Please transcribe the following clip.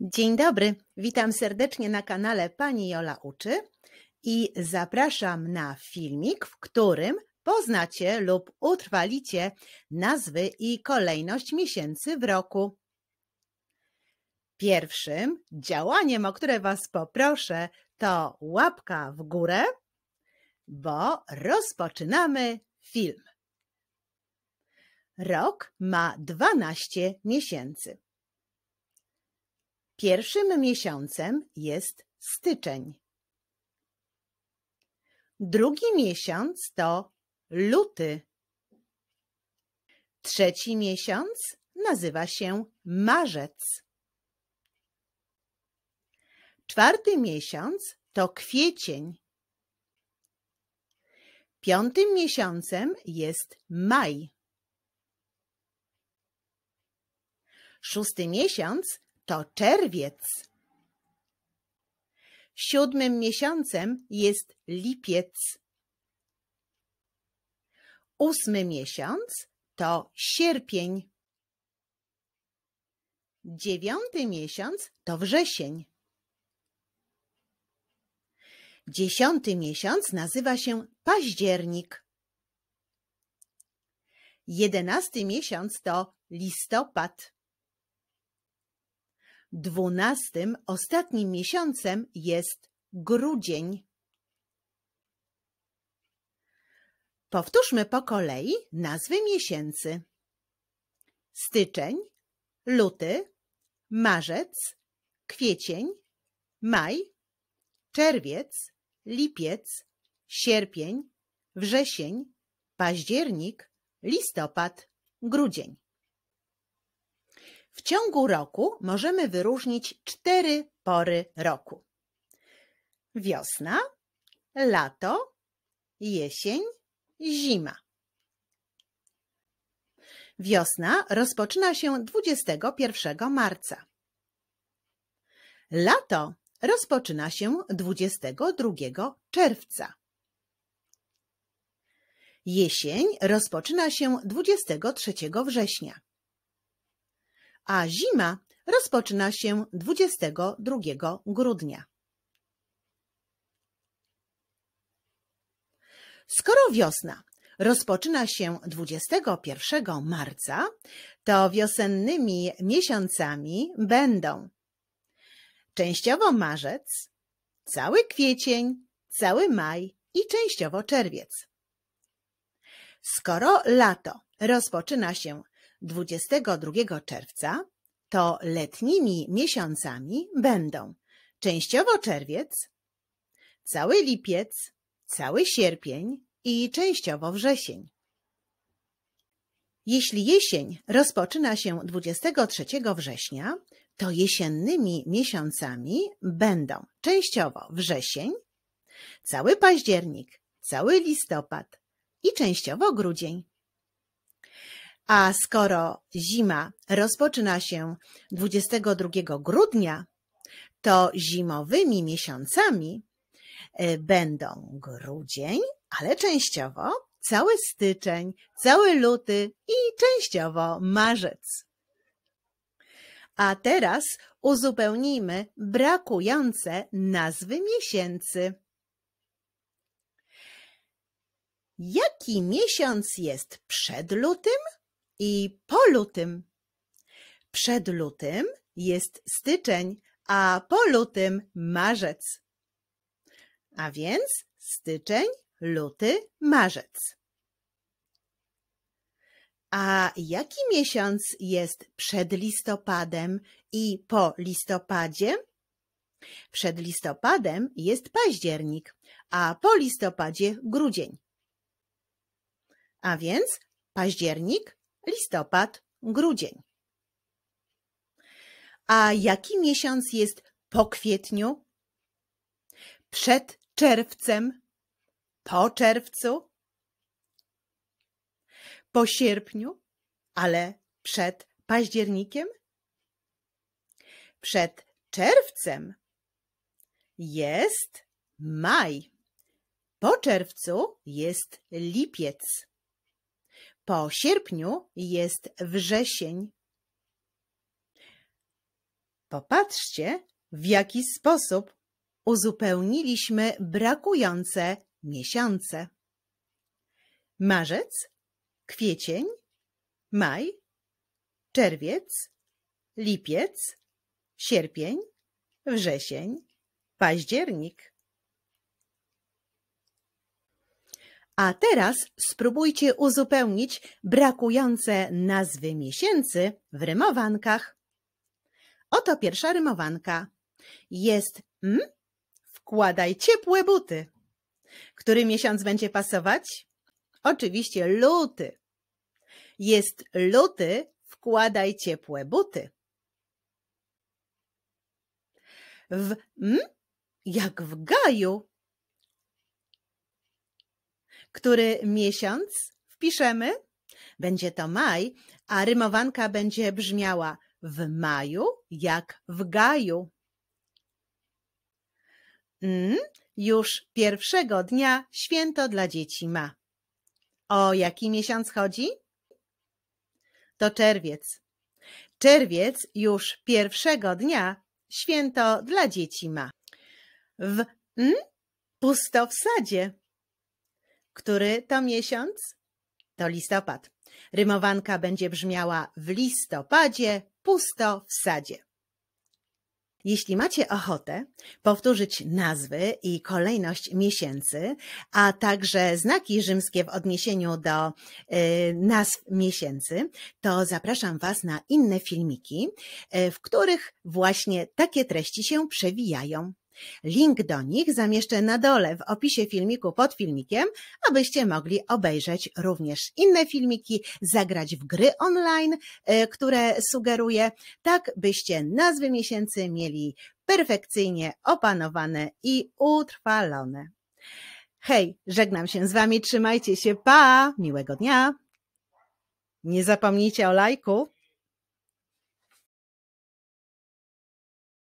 Dzień dobry, witam serdecznie na kanale Pani Jola Uczy i zapraszam na filmik, w którym poznacie lub utrwalicie nazwy i kolejność miesięcy w roku. Pierwszym działaniem, o które Was poproszę, to łapka w górę, bo rozpoczynamy film. Rok ma 12 miesięcy. Pierwszym miesiącem jest styczeń. Drugi miesiąc to luty. Trzeci miesiąc nazywa się marzec. Czwarty miesiąc to kwiecień. Piątym miesiącem jest maj. Szósty miesiąc to czerwiec. Siódmym miesiącem jest lipiec. Ósmy miesiąc to sierpień. Dziewiąty miesiąc to wrzesień. Dziesiąty miesiąc nazywa się październik. Jedenasty miesiąc to listopad. Dwunastym, ostatnim miesiącem jest grudzień. Powtórzmy po kolei nazwy miesięcy. Styczeń, luty, marzec, kwiecień, maj, czerwiec, lipiec, sierpień, wrzesień, październik, listopad, grudzień. W ciągu roku możemy wyróżnić cztery pory roku. Wiosna, lato, jesień, zima. Wiosna rozpoczyna się 21 marca. Lato rozpoczyna się 22 czerwca. Jesień rozpoczyna się 23 września a zima rozpoczyna się 22 grudnia. Skoro wiosna rozpoczyna się 21 marca, to wiosennymi miesiącami będą częściowo marzec, cały kwiecień, cały maj i częściowo czerwiec. Skoro lato rozpoczyna się 22 czerwca, to letnimi miesiącami będą częściowo czerwiec, cały lipiec, cały sierpień i częściowo wrzesień. Jeśli jesień rozpoczyna się 23 września, to jesiennymi miesiącami będą częściowo wrzesień, cały październik, cały listopad i częściowo grudzień. A skoro zima rozpoczyna się 22 grudnia, to zimowymi miesiącami y, będą grudzień, ale częściowo cały styczeń, cały luty i częściowo marzec. A teraz uzupełnijmy brakujące nazwy miesięcy. Jaki miesiąc jest przed lutym? i po lutym. Przed lutym jest styczeń, a po lutym marzec. A więc styczeń, luty, marzec. A jaki miesiąc jest przed listopadem i po listopadzie? Przed listopadem jest październik, a po listopadzie grudzień. A więc październik, listopad, grudzień. A jaki miesiąc jest po kwietniu? Przed czerwcem, po czerwcu? Po sierpniu, ale przed październikiem? Przed czerwcem jest maj. Po czerwcu jest lipiec. Po sierpniu jest wrzesień. Popatrzcie, w jaki sposób uzupełniliśmy brakujące miesiące. Marzec, kwiecień, maj, czerwiec, lipiec, sierpień, wrzesień, październik. A teraz spróbujcie uzupełnić brakujące nazwy miesięcy w rymowankach. Oto pierwsza rymowanka. Jest m, wkładaj ciepłe buty. Który miesiąc będzie pasować? Oczywiście luty. Jest luty, wkładaj ciepłe buty. W m, jak w gaju, który miesiąc wpiszemy. Będzie to maj, a rymowanka będzie brzmiała w maju jak w gaju. Mm, już pierwszego dnia święto dla dzieci ma. O jaki miesiąc chodzi? To czerwiec. Czerwiec już pierwszego dnia święto dla dzieci ma. W mm, pusto w sadzie. Który to miesiąc? To listopad. Rymowanka będzie brzmiała w listopadzie, pusto w sadzie. Jeśli macie ochotę powtórzyć nazwy i kolejność miesięcy, a także znaki rzymskie w odniesieniu do y, nazw miesięcy, to zapraszam Was na inne filmiki, y, w których właśnie takie treści się przewijają. Link do nich zamieszczę na dole w opisie filmiku pod filmikiem, abyście mogli obejrzeć również inne filmiki, zagrać w gry online, e, które sugeruję, tak byście nazwy miesięcy mieli perfekcyjnie opanowane i utrwalone. Hej, żegnam się z Wami, trzymajcie się, pa, miłego dnia. Nie zapomnijcie o lajku.